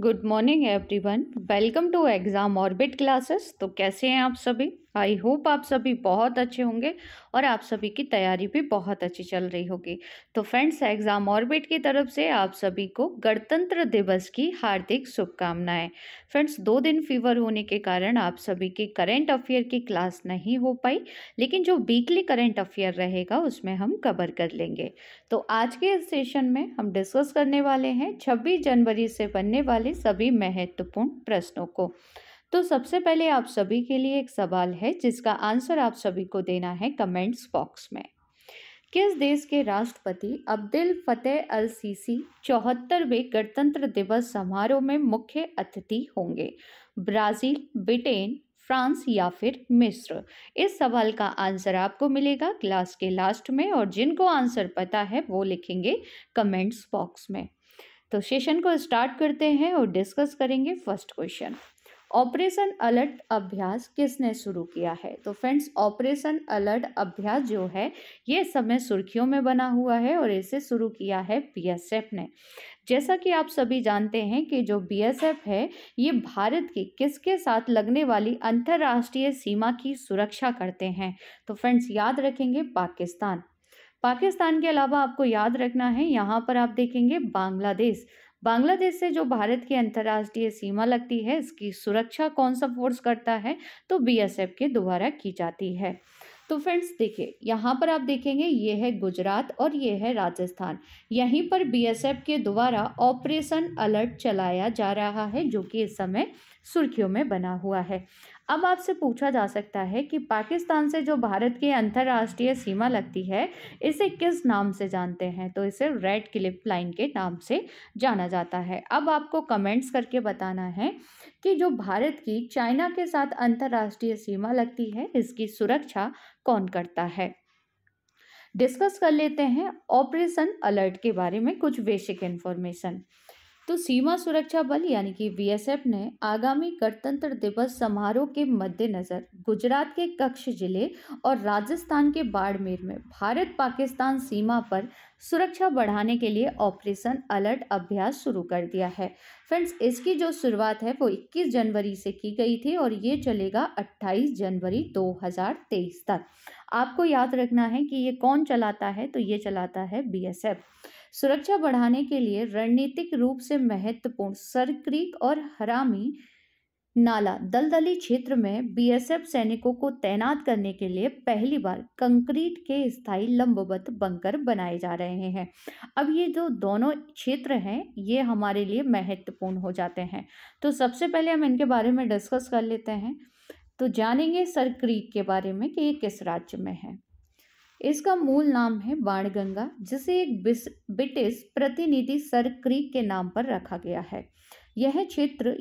good morning everyone welcome to exam orbit classes तो कैसे हैं आप सभी आई होप आप सभी बहुत अच्छे होंगे और आप सभी की तैयारी भी बहुत अच्छी चल रही होगी तो फ्रेंड्स एग्ज़ाम ऑर्बिट की तरफ से आप सभी को गणतंत्र दिवस की हार्दिक शुभकामनाएं फ्रेंड्स दो दिन फीवर होने के कारण आप सभी की करेंट अफेयर की क्लास नहीं हो पाई लेकिन जो वीकली करेंट अफेयर रहेगा उसमें हम कवर कर लेंगे तो आज के इस सेशन में हम डिस्कस करने वाले हैं छब्बीस जनवरी से बनने वाले सभी महत्वपूर्ण प्रश्नों को तो सबसे पहले आप सभी के लिए एक सवाल है जिसका आंसर आप सभी को देना है कमेंट्स बॉक्स में किस देश के राष्ट्रपति अब्दुल फतेह अल सीसी चौहत्तरवें गणतंत्र दिवस समारोह में मुख्य अतिथि होंगे ब्राज़ील ब्रिटेन फ्रांस या फिर मिस्र इस सवाल का आंसर आपको मिलेगा क्लास के लास्ट में और जिनको आंसर पता है वो लिखेंगे कमेंट्स बॉक्स में तो सेशन को स्टार्ट करते हैं और डिस्कस करेंगे फर्स्ट क्वेश्चन ऑपरेशन अलर्ट अभ्यास किसने शुरू किया है तो फ्रेंड्स ऑपरेशन अलर्ट अभ्यास जो है ये समय सुर्खियों में बना हुआ है और इसे शुरू किया है बीएसएफ ने जैसा कि आप सभी जानते हैं कि जो बीएसएफ है ये भारत की किसके साथ लगने वाली अंतर्राष्ट्रीय सीमा की सुरक्षा करते हैं तो फ्रेंड्स याद रखेंगे पाकिस्तान पाकिस्तान के अलावा आपको याद रखना है यहाँ पर आप देखेंगे बांग्लादेश बांग्लादेश से जो भारत की अंतर्राष्ट्रीय सीमा लगती है इसकी सुरक्षा कौन सा फोर्स करता है तो बीएसएफ के द्वारा की जाती है तो फ्रेंड्स देखिए यहाँ पर आप देखेंगे ये है गुजरात और ये है राजस्थान यहीं पर बीएसएफ के द्वारा ऑपरेशन अलर्ट चलाया जा रहा है जो कि इस समय सुर्खियों में बना हुआ है अब आपसे पूछा जा सकता है कि पाकिस्तान से जो भारत की अंतर्राष्ट्रीय सीमा लगती है इसे किस नाम से जानते हैं तो इसे रेड क्लिप लाइन के नाम से जाना जाता है अब आपको कमेंट्स करके बताना है कि जो भारत की चाइना के साथ अंतर्राष्ट्रीय सीमा लगती है इसकी सुरक्षा कौन करता है डिस्कस कर लेते हैं ऑपरेशन अलर्ट के बारे में कुछ बेसिक इन्फॉर्मेशन तो सीमा सुरक्षा बल यानी कि बीएसएफ ने आगामी गणतंत्र दिवस समारोह के मद्देनज़र गुजरात के कक्ष जिले और राजस्थान के बाड़मेर में भारत पाकिस्तान सीमा पर सुरक्षा बढ़ाने के लिए ऑपरेशन अलर्ट अभ्यास शुरू कर दिया है फ्रेंड्स इसकी जो शुरुआत है वो 21 जनवरी से की गई थी और ये चलेगा 28 जनवरी 2023 तक आपको याद रखना है कि ये कौन चलाता है तो ये चलाता है बीएसएफ सुरक्षा बढ़ाने के लिए रणनीतिक रूप से महत्वपूर्ण सरक्रीक और हरामी नाला दलदली क्षेत्र में बीएसएफ सैनिकों को तैनात करने के लिए पहली बार कंक्रीट के स्थायी लंबवत बंकर बनाए जा रहे हैं अब ये जो दोनों क्षेत्र हैं ये हमारे लिए महत्वपूर्ण हो जाते हैं तो सबसे पहले हम इनके बारे में डिस्कस कर लेते हैं तो जानेंगे सरक्रीक के बारे में कि ये किस राज्य में है इसका मूल नाम है बाणगंगा जिसे एक ब्रिटिश प्रतिनिधि सर क्रीक के नाम पर रखा गया है यह क्षेत्र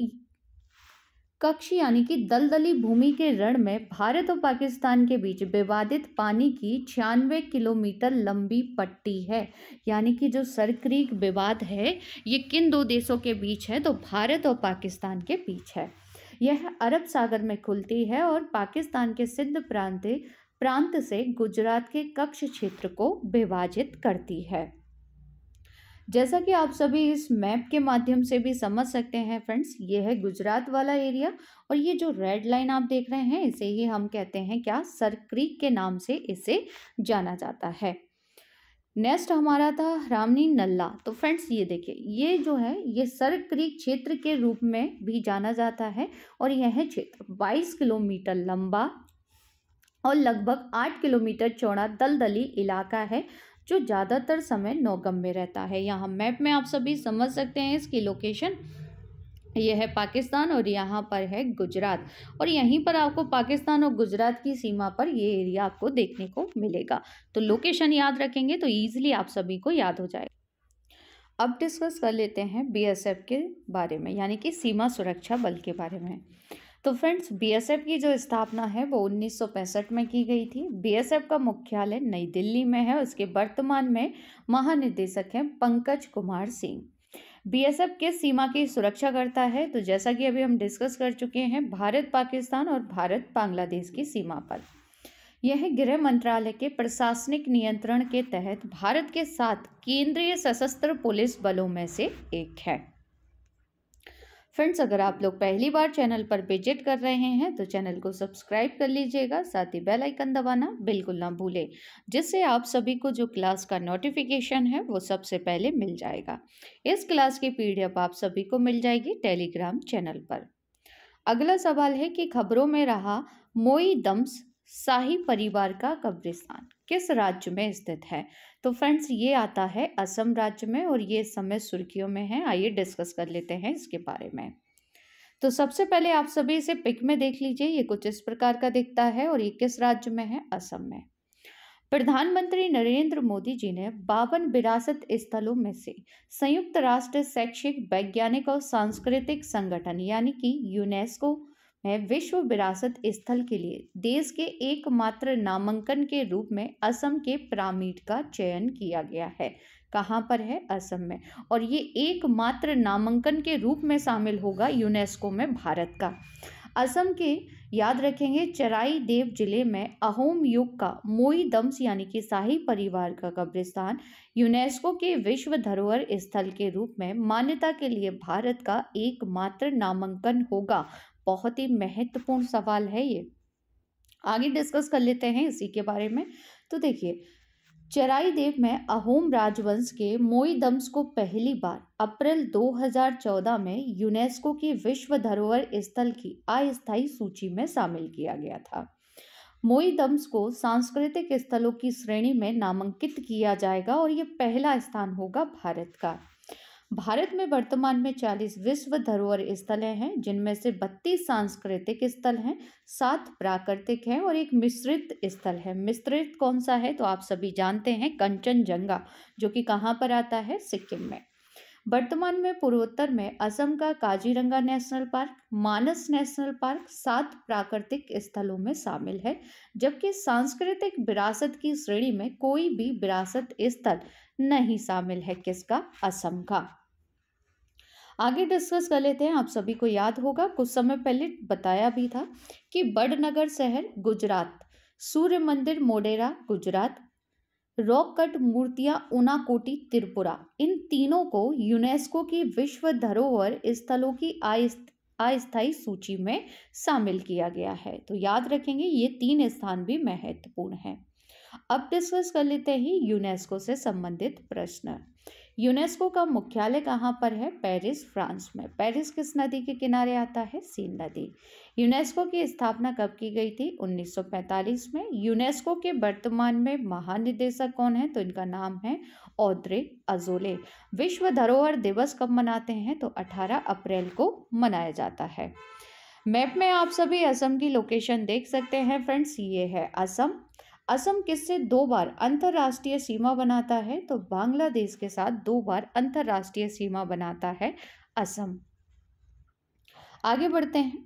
कक्ष यानी कि दलदली भूमि के रण में भारत और पाकिस्तान के बीच विवादित पानी की छियानवे किलोमीटर लंबी पट्टी है यानी कि जो सरक्रीक विवाद है ये किन दो देशों के बीच है तो भारत और पाकिस्तान के बीच है यह अरब सागर में खुलती है और पाकिस्तान के सिंध प्रांत प्रांत से गुजरात के कक्ष क्षेत्र को विभाजित करती है जैसा कि आप सभी इस मैप के माध्यम से भी समझ सकते हैं फ्रेंड्स ये है गुजरात वाला एरिया और ये जो रेड लाइन आप देख रहे हैं इसे ही हम कहते हैं क्या सर क्रीक के नाम से इसे जाना जाता है नेक्स्ट हमारा था रामनी नल्ला तो फ्रेंड्स ये देखिए ये जो है ये सर क्रीक क्षेत्र के रूप में भी जाना जाता है और यह क्षेत्र 22 किलोमीटर लंबा और लगभग आठ किलोमीटर चौड़ा दलदली इलाका है जो ज़्यादातर समय नौगम में रहता है यहाँ मैप में आप सभी समझ सकते हैं इसकी लोकेशन यह है पाकिस्तान और यहाँ पर है गुजरात और यहीं पर आपको पाकिस्तान और गुजरात की सीमा पर ये एरिया आपको देखने को मिलेगा तो लोकेशन याद रखेंगे तो ईजिली आप सभी को याद हो जाएगा अब डिस्कस कर लेते हैं बीएसएफ के बारे में यानी कि सीमा सुरक्षा बल के बारे में तो फ्रेंड्स बीएसएफ की जो स्थापना है वो उन्नीस में की गई थी बीएसएफ का मुख्यालय नई दिल्ली में है उसके वर्तमान में महानिदेशक हैं पंकज कुमार सिंह बीएसएफ किस सीमा की सुरक्षा करता है तो जैसा कि अभी हम डिस्कस कर चुके हैं भारत पाकिस्तान और भारत बांग्लादेश की सीमा पर यह गृह मंत्रालय के प्रशासनिक नियंत्रण के तहत भारत के साथ केंद्रीय सशस्त्र पुलिस बलों में से एक है फ्रेंड्स अगर आप लोग पहली बार चैनल पर विजिट कर रहे हैं तो चैनल को सब्सक्राइब कर लीजिएगा साथ ही बेल आइकन दबाना बिल्कुल ना भूलें जिससे आप सभी को जो क्लास का नोटिफिकेशन है वो सबसे पहले मिल जाएगा इस क्लास की पीडीएफ आप सभी को मिल जाएगी टेलीग्राम चैनल पर अगला सवाल है कि खबरों में रहा मोई दम्स शाही परिवार का कब्रिस्तान किस राज्य में स्थित है तो फ्रेंड्स ये आता है असम राज्य में और ये समय सुर्खियों में है आइए डिस्कस कर लेते हैं इसके बारे में तो सबसे पहले आप सभी इसे पिक में देख लीजिए ये कुछ इस प्रकार का दिखता है और ये किस राज्य में है असम में प्रधानमंत्री नरेंद्र मोदी जी ने बावन विरासत स्थलों में से संयुक्त राष्ट्र शैक्षिक वैज्ञानिक और सांस्कृतिक संगठन यानी कि यूनेस्को है विश्व विरासत स्थल के लिए देश के एकमात्र नामांकन के रूप में असम के प्रामीट का चयन किया गया है कहाँ पर है असम में और ये एकमात्र नामांकन के रूप में शामिल होगा यूनेस्को में भारत का असम के याद रखेंगे चराई देव जिले में अहोम युग का मोई दम्स यानी कि शाही परिवार का कब्रिस्तान यूनेस्को के विश्व धरोहर स्थल के रूप में मान्यता के लिए भारत का एकमात्र नामांकन होगा बहुत ही महत्वपूर्ण सवाल है ये आगे डिस्कस कर लेते हैं इसी के बारे में तो देखिए चराई देव में अहोम राजवंश के मोई दम्स को पहली बार अप्रैल 2014 में यूनेस्को की विश्व धरोहर स्थल की अस्थायी सूची में शामिल किया गया था मोई दम्स को सांस्कृतिक स्थलों की श्रेणी में नामांकित किया जाएगा और ये पहला स्थान होगा भारत का भारत में वर्तमान में 40 विश्व धरोहर स्थल हैं जिनमें से 32 सांस्कृतिक स्थल हैं सात प्राकृतिक हैं और एक मिश्रित स्थल है मिश्रित कौन सा है तो आप सभी जानते हैं कंचनजंगा जो कि कहाँ पर आता है सिक्किम में वर्तमान में पूर्वोत्तर में असम का Kaziranga national park Manas national park सात प्राकृतिक स्थलों में शामिल है जबकि सांस्कृतिक विरासत की श्रेणी में कोई भी विरासत स्थल नहीं शामिल है किसका असम का आगे डिस्कस कर लेते हैं आप सभी को याद होगा कुछ समय पहले बताया भी था कि बड़नगर शहर गुजरात सूर्य मंदिर मोडेरा गुजरात रॉक कट मूर्तियां उनाकोटी त्रिपुरा इन तीनों को यूनेस्को की विश्व धरोहर स्थलों की अस्थायी सूची में शामिल किया गया है तो याद रखेंगे ये तीन स्थान भी महत्वपूर्ण हैं अब डिस्कस कर लेते हैं यूनेस्को से संबंधित प्रश्न यूनेस्को का मुख्यालय कहाँ पर है पेरिस फ्रांस में पेरिस किस नदी के किनारे आता है सीन नदी यूनेस्को की स्थापना कब की गई थी 1945 में यूनेस्को के वर्तमान में महानिदेशक कौन है तो इनका नाम है औद्रे अजोले विश्व धरोहर दिवस कब मनाते हैं तो 18 अप्रैल को मनाया जाता है मैप में आप सभी असम की लोकेशन देख सकते हैं फ्रेंड्स ये है असम असम किससे दो बार अंतर्राष्ट्रीय सीमा बनाता है तो बांग्लादेश के साथ दो बार अंतर्राष्ट्रीय सीमा बनाता है असम आगे बढ़ते हैं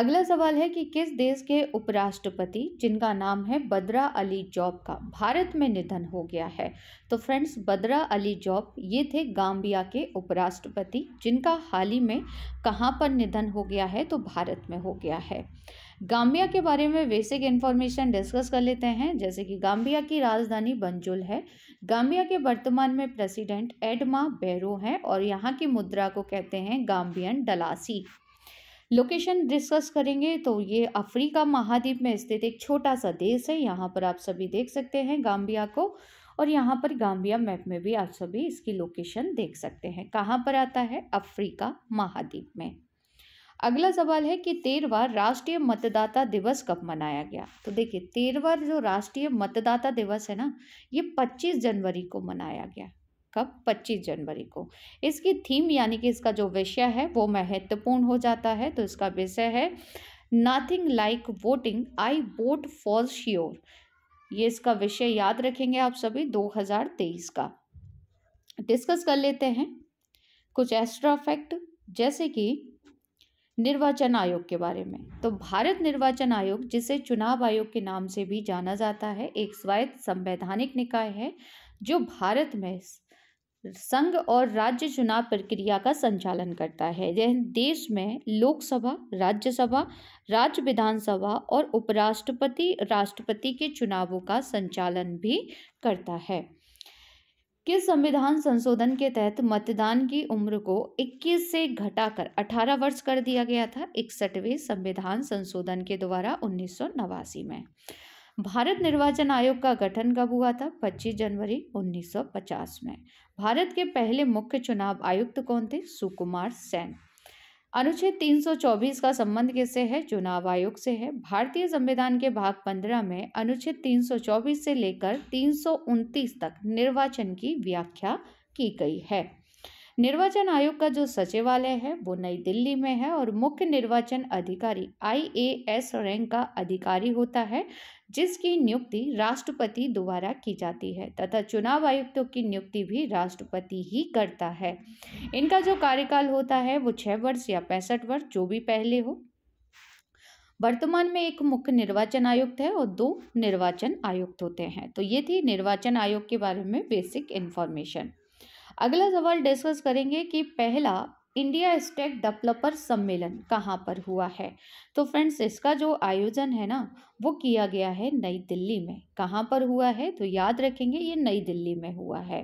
अगला सवाल है कि किस देश के उपराष्ट्रपति जिनका नाम है बद्रा अली जॉब का भारत में निधन हो गया है तो फ्रेंड्स बद्रा अली जॉब ये थे गांबिया के उपराष्ट्रपति जिनका हाल ही में कहाँ पर निधन हो गया है तो भारत में हो गया है गाम्बिया के बारे में बेसिक इन्फॉर्मेशन डिस्कस कर लेते हैं जैसे कि गाम्बिया की राजधानी बंजुल है गाम्बिया के वर्तमान में प्रेसिडेंट एडमा बेरो हैं और यहाँ की मुद्रा को कहते हैं गाम्बियन डलासी लोकेशन डिस्कस करेंगे तो ये अफ्रीका महाद्वीप में स्थित एक छोटा सा देश है यहाँ पर आप सभी देख सकते हैं गाम्बिया को और यहाँ पर गाम्बिया मैप में भी आप सभी इसकी लोकेशन देख सकते हैं कहाँ पर आता है अफ्रीका महाद्वीप में अगला सवाल है कि तेरहवा राष्ट्रीय मतदाता दिवस कब मनाया गया तो देखिए तेरहवा जो राष्ट्रीय मतदाता दिवस है ना ये 25 जनवरी को मनाया गया कब 25 जनवरी को इसकी थीम यानी कि इसका जो विषय है वो महत्वपूर्ण हो जाता है तो इसका विषय है nothing like voting I vote for sure ये इसका विषय याद रखेंगे आप सभी 2023 का डिस्कस कर लेते हैं कुछ एक्स्ट्रा फैक्ट जैसे कि निर्वाचन आयोग के बारे में तो भारत निर्वाचन आयोग जिसे चुनाव आयोग के नाम से भी जाना जाता है एक स्वायत्त संवैधानिक निकाय है जो भारत में संघ और राज्य चुनाव प्रक्रिया का संचालन करता है यह देश में लोकसभा राज्यसभा राज्य विधानसभा और उपराष्ट्रपति राष्ट्रपति के चुनावों का संचालन भी करता है किस संविधान संशोधन के तहत मतदान की उम्र को 21 से घटाकर 18 वर्ष कर दिया गया था इकसठवें संविधान संशोधन के द्वारा उन्नीस में भारत निर्वाचन आयोग का गठन कब हुआ था 25 जनवरी 1950 में भारत के पहले मुख्य चुनाव आयुक्त कौन थे सुकुमार सेन अनुच्छेद 324 का संबंध किससे है चुनाव आयोग से है भारतीय संविधान के भाग 15 में अनुच्छेद 324 से लेकर तीन तक निर्वाचन की व्याख्या की गई है निर्वाचन आयोग का जो सचिवालय है वो नई दिल्ली में है और मुख्य निर्वाचन अधिकारी आईएएस रैंक का अधिकारी होता है जिसकी नियुक्ति राष्ट्रपति द्वारा की जाती है तथा चुनाव आयुक्तों की नियुक्ति भी राष्ट्रपति ही करता है इनका जो कार्यकाल होता है वो छः वर्ष या पैंसठ वर्ष जो भी पहले हो वर्तमान में एक मुख्य निर्वाचन आयुक्त है और दो निर्वाचन आयुक्त होते हैं तो ये थी निर्वाचन आयोग के बारे में बेसिक इन्फॉर्मेशन अगला सवाल डिस्कस करेंगे कि पहला इंडिया स्टेक डेवलपर सम्मेलन कहाँ पर हुआ है तो फ्रेंड्स इसका जो आयोजन है ना वो किया गया है नई दिल्ली में कहाँ पर हुआ है तो याद रखेंगे ये नई दिल्ली में हुआ है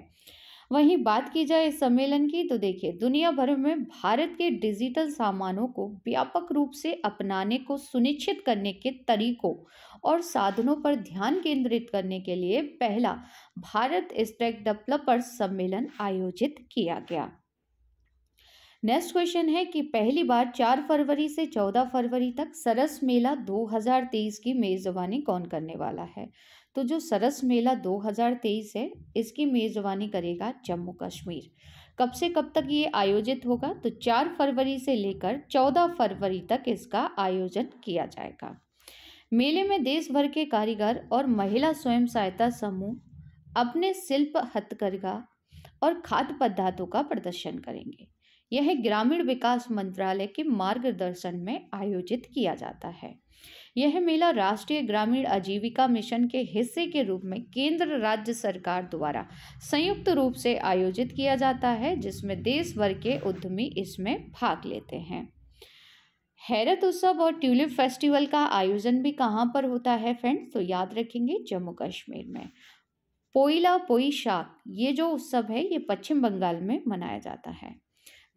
वहीं बात की जाए इस सम्मेलन की तो देखिए दुनिया भर में भारत के डिजिटल सामानों को व्यापक रूप से अपनाने को सुनिश्चित करने के तरीकों और साधनों पर ध्यान केंद्रित करने के लिए पहला भारत स्टेक डेवलपर्स सम्मेलन आयोजित किया गया नेक्स्ट क्वेश्चन है कि पहली बार चार फरवरी से चौदह फरवरी तक सरस मेला 2023 की मेज़बानी कौन करने वाला है तो जो सरस मेला 2023 है इसकी मेज़बानी करेगा जम्मू कश्मीर कब से कब तक ये आयोजित होगा तो 4 फरवरी से लेकर 14 फरवरी तक इसका आयोजन किया जाएगा मेले में देश भर के कारीगर और महिला स्वयं सहायता समूह अपने शिल्प हथकरघा और खाद्य पदार्थों का प्रदर्शन करेंगे यह ग्रामीण विकास मंत्रालय के मार्गदर्शन में आयोजित किया जाता है यह मेला राष्ट्रीय ग्रामीण आजीविका मिशन के हिस्से के रूप में केंद्र राज्य सरकार द्वारा संयुक्त रूप से आयोजित किया जाता है जिसमें देश भर के उद्यमी इसमें भाग लेते हैं हैरत उत्सव और ट्यूलिप फेस्टिवल का आयोजन भी कहाँ पर होता है फ्रेंड्स तो याद रखेंगे जम्मू कश्मीर में पोइला पोई शाक ये जो उत्सव है ये पश्चिम बंगाल में मनाया जाता है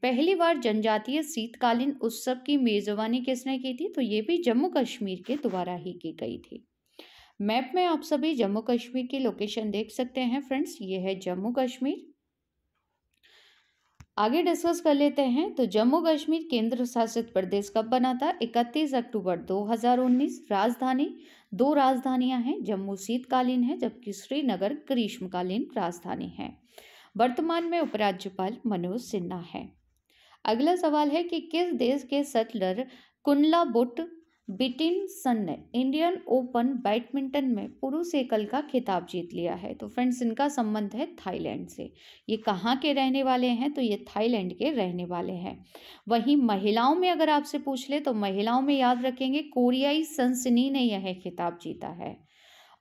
पहली बार जनजातीय शीतकालीन उत्सव की मेज़बानी किसने की थी तो ये भी जम्मू कश्मीर के द्वारा ही की गई थी मैप में आप सभी जम्मू कश्मीर की लोकेशन देख सकते हैं फ्रेंड्स ये है जम्मू कश्मीर आगे डिस्कस कर लेते हैं तो जम्मू कश्मीर केंद्र शासित प्रदेश कब बना था इकतीस अक्टूबर 2019 राजधानी दो राजधानियां हैं जम्मू शीतकालीन है जबकि श्रीनगर ग्रीष्मकालीन राजधानी है वर्तमान में उपराज्यपाल मनोज सिन्हा है अगला सवाल है कि किस देश के सटलर कुंडला बुट बिटिन सन ने इंडियन ओपन बैडमिंटन में पुरुष एकल का खिताब जीत लिया है तो फ्रेंड्स इनका संबंध है थाईलैंड से ये कहाँ के रहने वाले हैं तो ये थाईलैंड के रहने वाले हैं वहीं महिलाओं में अगर आपसे पूछ ले तो महिलाओं में याद रखेंगे कोरियाई सनसनी ने यह खिताब जीता है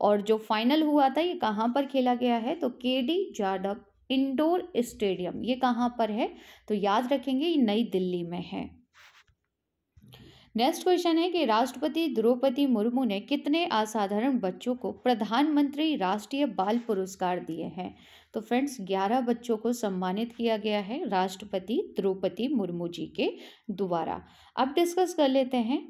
और जो फाइनल हुआ था ये कहाँ पर खेला गया है तो के डी जाडव इंडोर स्टेडियम ये कहाँ पर है तो याद रखेंगे ये नई दिल्ली में है नेक्स्ट क्वेश्चन है कि राष्ट्रपति द्रौपदी मुर्मू ने कितने असाधारण बच्चों को प्रधानमंत्री राष्ट्रीय बाल पुरस्कार दिए हैं तो फ्रेंड्स 11 बच्चों को सम्मानित किया गया है राष्ट्रपति द्रौपदी मुर्मू जी के द्वारा अब डिस्कस कर लेते हैं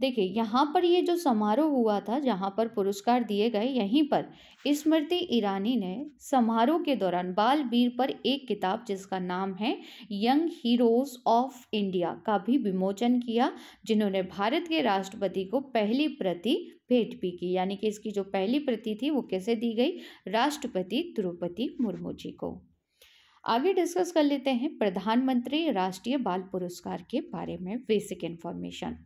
देखिए यहाँ पर ये जो समारोह हुआ था जहाँ पर पुरस्कार दिए गए यहीं पर स्मृति ईरानी ने समारोह के दौरान बाल वीर पर एक किताब जिसका नाम है यंग हीरोज ऑफ इंडिया का भी विमोचन किया जिन्होंने भारत के राष्ट्रपति को पहली प्रति भेंट भी की यानी कि इसकी जो पहली प्रति थी वो कैसे दी गई राष्ट्रपति द्रौपदी मुर्मू जी को आगे डिस्कस कर लेते हैं प्रधानमंत्री राष्ट्रीय बाल पुरस्कार के बारे में बेसिक इन्फॉर्मेशन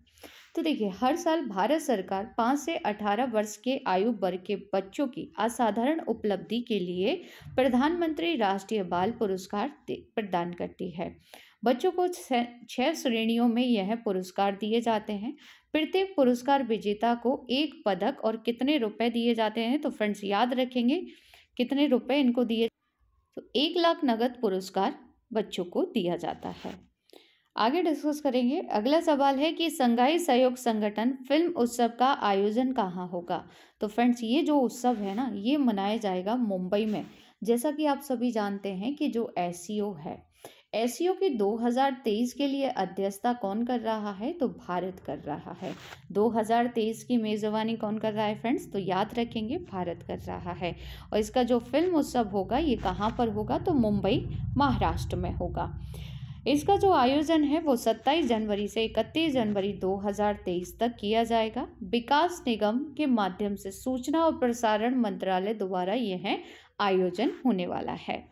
तो देखिए हर साल भारत सरकार 5 से 18 वर्ष के आयु वर्ग के बच्चों की असाधारण उपलब्धि के लिए प्रधानमंत्री राष्ट्रीय बाल पुरस्कार प्रदान करती है बच्चों को छः श्रेणियों में यह पुरस्कार दिए जाते हैं प्रत्येक पुरस्कार विजेता को एक पदक और कितने रुपए दिए जाते हैं तो फ्रेंड्स याद रखेंगे कितने रुपए इनको दिए तो एक लाख नगद पुरस्कार बच्चों को दिया जाता है आगे डिस्कस करेंगे अगला सवाल है कि संघाई सहयोग संगठन फिल्म उत्सव का आयोजन कहाँ होगा तो फ्रेंड्स ये जो उत्सव है ना ये मनाया जाएगा मुंबई में जैसा कि आप सभी जानते हैं कि जो एस e है एस के 2023 के लिए अध्यक्षता कौन कर रहा है तो भारत कर रहा है 2023 की मेज़बानी कौन कर रहा है फ्रेंड्स तो याद रखेंगे भारत कर रहा है और इसका जो फिल्म उत्सव होगा ये कहाँ पर होगा तो मुंबई महाराष्ट्र में होगा इसका जो आयोजन है वो 27 जनवरी से 31 जनवरी 2023 तक किया जाएगा विकास निगम के माध्यम से सूचना और प्रसारण मंत्रालय द्वारा यह आयोजन होने वाला है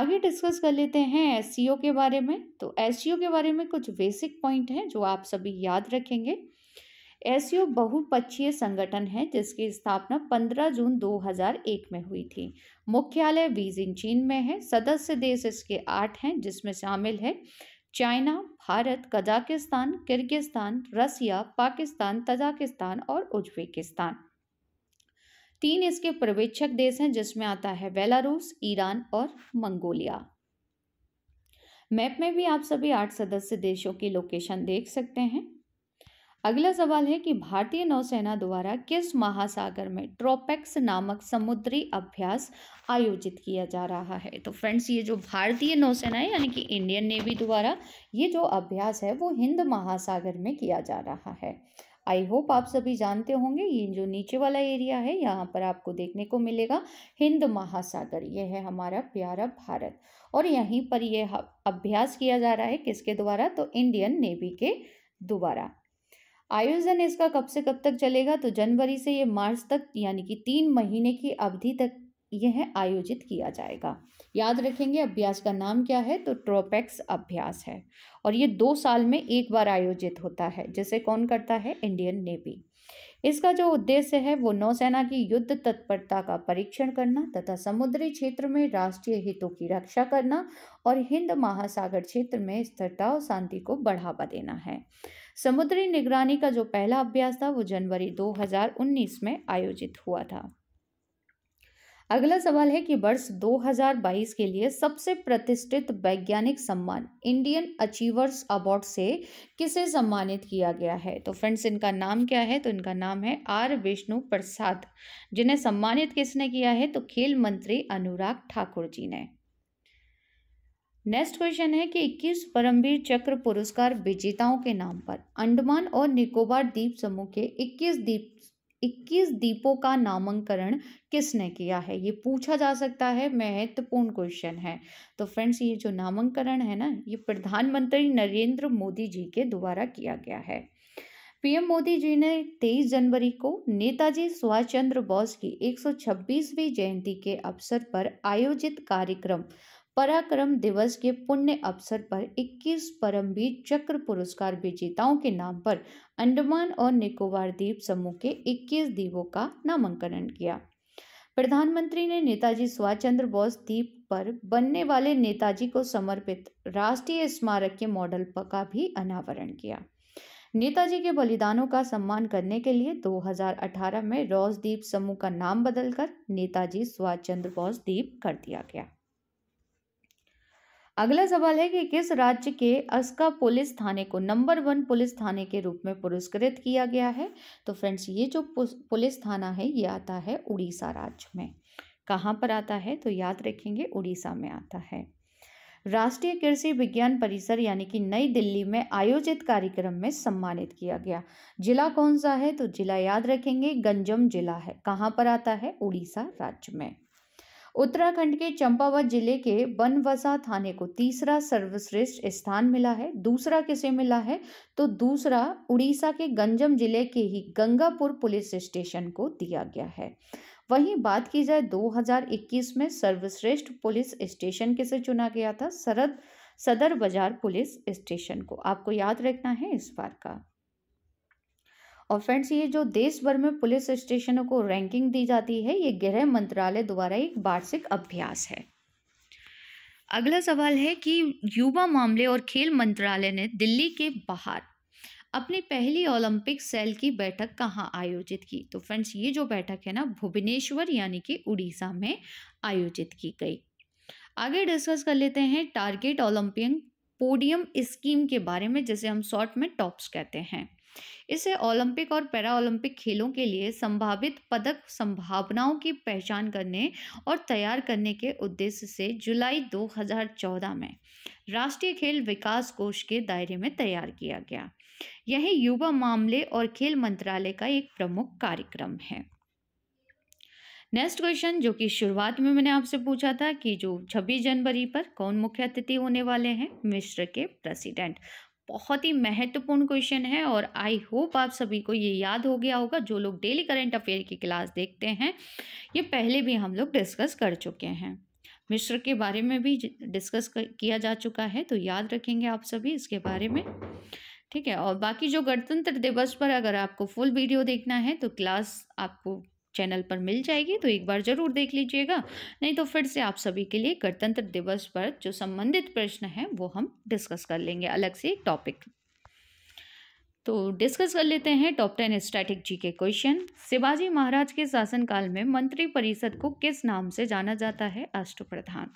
आगे डिस्कस कर लेते हैं एस के बारे में तो एस के बारे में कुछ बेसिक पॉइंट हैं जो आप सभी याद रखेंगे एसयू बहुपक्षीय संगठन है जिसकी स्थापना 15 जून 2001 में हुई थी मुख्यालय बीजिंग चीन में है सदस्य देश इसके आठ हैं जिसमें शामिल है China Bharat Kazakhstan Kyrgyzstan Russia Pakistan Tajikistan और उज्बेकिस्तान तीन इसके प्रवेक्षक देश हैं जिसमें आता है बेलारूस ईरान और मंगोलिया मैप में भी आप सभी आठ सदस्य देशों की लोकेशन देख सकते हैं अगला सवाल है कि भारतीय नौसेना द्वारा किस महासागर में ट्रोपेक्स नामक समुद्री अभ्यास आयोजित किया जा रहा है तो फ्रेंड्स ये जो भारतीय नौसेना है यानी कि इंडियन नेवी द्वारा ये जो अभ्यास है वो हिंद महासागर में किया जा रहा है आई होप आप सभी जानते होंगे ये जो नीचे वाला एरिया है यहाँ पर आपको देखने को मिलेगा हिंद महासागर ये है हमारा प्यारा भारत और यहीं पर यह अभ्यास किया जा रहा है किसके द्वारा तो इंडियन नेवी के द्वारा आयोजन इसका कब से कब तक चलेगा तो जनवरी से ये मार्च तक यानी कि तीन महीने की अवधि तक यह आयोजित किया जाएगा याद रखेंगे अभ्यास का नाम क्या है तो ट्रोपेक्स अभ्यास है और ये दो साल में एक बार आयोजित होता है जिसे कौन करता है इंडियन नेवी इसका जो उद्देश्य है वो नौसेना की युद्ध तत्परता का परीक्षण करना तथा समुद्री क्षेत्र में राष्ट्रीय हितों की रक्षा करना और हिंद महासागर क्षेत्र में स्थिरता और शांति को बढ़ावा देना है समुद्री निगरानी का जो पहला अभ्यास था वो जनवरी 2019 में आयोजित हुआ था अगला सवाल है कि वर्ष 2022 के लिए सबसे प्रतिष्ठित वैज्ञानिक सम्मान इंडियन अचीवर्स अवार्ड से किसे सम्मानित किया गया है तो फ्रेंड्स इनका नाम क्या है तो इनका नाम है आर विष्णु प्रसाद जिन्हें सम्मानित किसने किया है तो खेल मंत्री अनुराग ठाकुर जी ने नेक्स्ट क्वेश्चन है कि 21 परमवीर चक्र पुरस्कार विजेताओं के नाम पर अंडमान और निकोबार द्वीप समूह के 21 द्वीप 21 दीपों का नामांकरण किसने किया है ये पूछा जा सकता है महत्वपूर्ण क्वेश्चन है तो फ्रेंड्स ये जो नामांकरण है ना ये प्रधानमंत्री नरेंद्र मोदी जी के द्वारा किया गया है पीएम मोदी जी ने 23 जनवरी को नेताजी सुभाष चंद्र बोस की 126वीं जयंती के अवसर पर आयोजित कार्यक्रम पराक्रम दिवस के पुण्य अवसर पर 21 परमवीर चक्र पुरस्कार विजेताओं के नाम पर अंडमान और निकोबार द्वीप समूह के 21 द्वीपों का नामांकन किया प्रधानमंत्री ने नेताजी सुभाष चंद्र बोस द्वीप पर बनने वाले नेताजी को समर्पित राष्ट्रीय स्मारक के मॉडल का भी अनावरण किया नेताजी के बलिदानों का सम्मान करने के लिए 2018 में रोज द्वीप समूह का नाम बदलकर नेताजी सुभाष चंद्र बोस द्वीप कर दिया गया अगला सवाल है कि किस राज्य के अस्का पुलिस थाने को नंबर वन पुलिस थाने के रूप में पुरस्कृत किया गया है तो फ्रेंड्स ये जो पुलिस थाना है ये आता है उड़ीसा राज्य में कहाँ पर आता है तो याद रखेंगे उड़ीसा में आता है राष्ट्रीय कृषि विज्ञान परिसर यानी कि नई दिल्ली में आयोजित कार्यक्रम में सम्मानित किया गया जिला कौन सा है तो जिला याद रखेंगे गंजम जिला है कहाँ पर आता है उड़ीसा राज्य में उत्तराखंड के चंपावत जिले के बनवसा थाने को तीसरा सर्वश्रेष्ठ स्थान मिला है दूसरा किसे मिला है तो दूसरा उड़ीसा के गंजम जिले के ही गंगापुर पुलिस स्टेशन को दिया गया है वहीं बात की जाए 2021 में सर्वश्रेष्ठ पुलिस स्टेशन किसे चुना गया था सरद सदर बाजार पुलिस स्टेशन को आपको याद रखना है इस बार का और फ्रेंड्स ये जो देश भर में पुलिस स्टेशनों को रैंकिंग दी जाती है ये गृह मंत्रालय द्वारा एक वार्षिक अभ्यास है अगला सवाल है कि युवा मामले और खेल मंत्रालय ने दिल्ली के बाहर अपनी पहली ओलंपिक सेल की बैठक कहाँ आयोजित की तो फ्रेंड्स ये जो बैठक है ना भुवनेश्वर यानी कि उड़ीसा में आयोजित की गई आगे डिस्कस कर लेते हैं टारगेट ओलंपियन पोडियम स्कीम के बारे में जिसे हम शॉर्ट में टॉप्स कहते हैं इसे ओलंपिक और पैरा ओलंपिक खेलों के लिए संभावित पदक संभावनाओं की पहचान करने और तैयार करने के उद्देश्य से जुलाई 2014 में राष्ट्रीय खेल विकास कोष के दायरे में तैयार किया गया यह युवा मामले और खेल मंत्रालय का एक प्रमुख कार्यक्रम है नेक्स्ट क्वेश्चन जो कि शुरुआत में मैंने आपसे पूछा था कि जो 26 जनवरी पर कौन मुख्य अतिथि होने वाले हैं मिश्र के प्रेसिडेंट बहुत ही महत्वपूर्ण क्वेश्चन है और आई होप आप सभी को ये याद हो गया होगा जो लोग डेली करेंट अफेयर की क्लास देखते हैं ये पहले भी हम लोग डिस्कस कर चुके हैं मिश्र के बारे में भी डिस्कस किया जा चुका है तो याद रखेंगे आप सभी इसके बारे में ठीक है और बाकी जो गणतंत्र दिवस पर अगर आपको फुल वीडियो देखना है तो क्लास आपको चैनल पर मिल जाएगी तो एक बार ज़रूर देख लीजिएगा नहीं तो फिर से आप सभी के लिए गणतंत्र दिवस पर जो संबंधित प्रश्न है वो हम डिस्कस कर लेंगे अलग से एक टॉपिक तो डिस्कस कर लेते हैं टॉप टेन स्टैटिक जी के क्वेश्चन शिवाजी महाराज के शासनकाल में मंत्री परिषद को किस नाम से जाना जाता है राष्ट्र प्रधान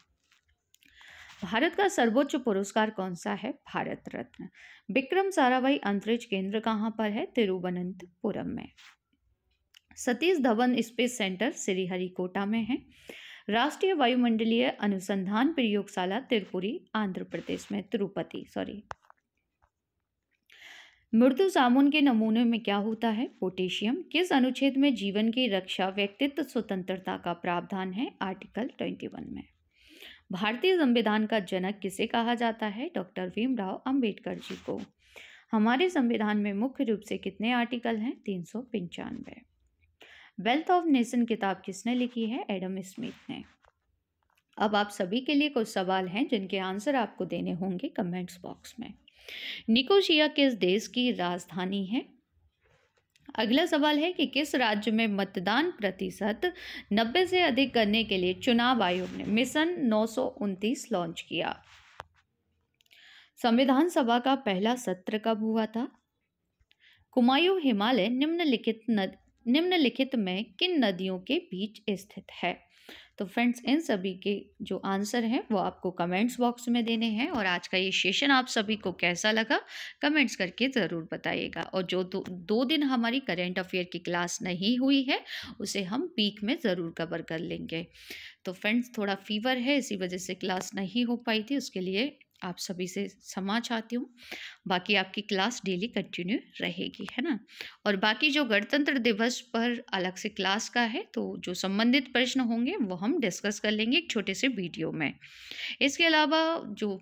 भारत का सर्वोच्च पुरस्कार कौन सा है भारत रत्न विक्रम साराभाई अंतरिक्ष केंद्र कहाँ पर है तिरुवनंतपुरम में सतीश धवन स्पेस सेंटर श्रीहरिकोटा में है राष्ट्रीय वायुमंडलीय अनुसंधान प्रयोगशाला त्रिपुरी आंध्र प्रदेश में तिरुपति सॉरी मृदु सामुन के नमूने में क्या होता है पोटेशियम किस अनुच्छेद में जीवन की रक्षा व्यक्तित्व स्वतंत्रता का प्रावधान है आर्टिकल 21 में भारतीय संविधान का जनक किसे कहा जाता है डॉक्टर भीमराव अंबेडकर जी को हमारे संविधान में मुख्य रूप से कितने आर्टिकल हैं तीन सौ पंचानवे वेल्थ ऑफ नेशन किताब किसने लिखी है एडम स्मिथ ने अब आप सभी के लिए कुछ सवाल हैं जिनके आंसर आपको देने होंगे कमेंट्स बॉक्स में निकोशिया किस देश की राजधानी है अगला सवाल है कि किस राज्य में मतदान प्रतिशत 90 से अधिक करने के लिए चुनाव आयोग ने मिशन नौ लॉन्च किया संविधान सभा का पहला सत्र कब हुआ था कुमायूं हिमालय निम्नलिखित निम्नलिखित में किन नदियों के बीच स्थित है तो फ्रेंड्स इन सभी के जो आंसर हैं वो आपको कमेंट्स बॉक्स में देने हैं और आज का ये सेशन आप सभी को कैसा लगा कमेंट्स करके ज़रूर बताइएगा और जो दो, दो दिन हमारी करेंट अफेयर की क्लास नहीं हुई है उसे हम वीक में ज़रूर कवर कर लेंगे तो फ्रेंड्स थोड़ा फीवर है इसी वजह से क्लास नहीं हो पाई थी उसके लिए आप सभी से क्षमा चाहती हूँ बाकी आपकी क्लास डेली कंटिन्यू रहेगी है ना और बाकी जो गणतंत्र दिवस पर अलग से क्लास का है तो जो संबंधित प्रश्न होंगे वो हम डिस्कस कर लेंगे एक छोटे से वीडियो में इसके अलावा जो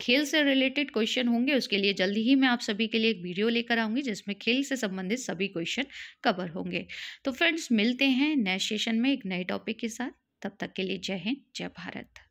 खेल से रिलेटेड क्वेश्चन होंगे उसके लिए जल्दी ही मैं आप सभी के लिए एक वीडियो लेकर आऊँगी जिसमें खेल से संबंधित सभी क्वेश्चन कवर होंगे तो फ्रेंड्स मिलते हैं नए सेशन में एक नए टॉपिक के साथ तब तक के लिए जय हिंद जय भारत